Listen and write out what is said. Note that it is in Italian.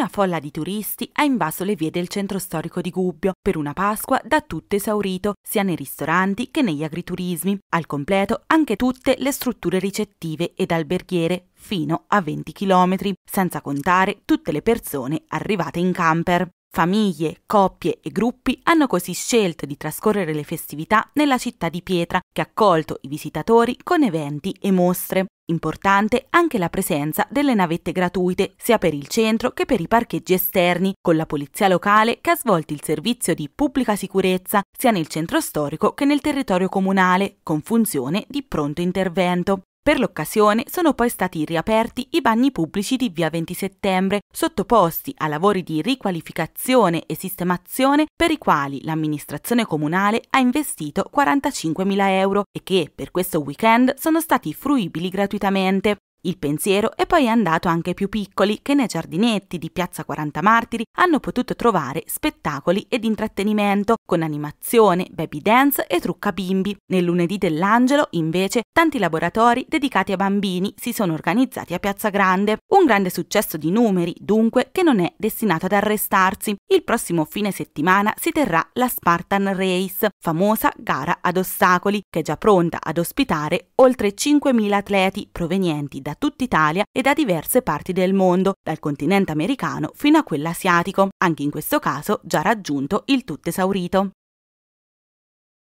una folla di turisti ha invaso le vie del centro storico di Gubbio per una Pasqua da tutto esaurito, sia nei ristoranti che negli agriturismi. Al completo anche tutte le strutture ricettive ed alberghiere fino a 20 km, senza contare tutte le persone arrivate in camper. Famiglie, coppie e gruppi hanno così scelto di trascorrere le festività nella città di pietra, che ha accolto i visitatori con eventi e mostre. Importante anche la presenza delle navette gratuite, sia per il centro che per i parcheggi esterni, con la polizia locale che ha svolto il servizio di pubblica sicurezza sia nel centro storico che nel territorio comunale, con funzione di pronto intervento. Per l'occasione sono poi stati riaperti i bagni pubblici di via 20 settembre, sottoposti a lavori di riqualificazione e sistemazione per i quali l'amministrazione comunale ha investito 45.000 euro e che per questo weekend sono stati fruibili gratuitamente. Il pensiero è poi andato anche ai più piccoli che nei giardinetti di Piazza 40 Martiri hanno potuto trovare spettacoli ed intrattenimento con animazione, baby dance e trucca bimbi. Nel lunedì dell'Angelo, invece, tanti laboratori dedicati a bambini si sono organizzati a Piazza Grande. Un grande successo di numeri, dunque, che non è destinato ad arrestarsi. Il prossimo fine settimana si terrà la Spartan Race, famosa gara ad ostacoli, che è già pronta ad ospitare oltre 5.000 atleti provenienti da da tutta Italia e da diverse parti del mondo, dal continente americano fino a quello asiatico, anche in questo caso già raggiunto il tutto esaurito.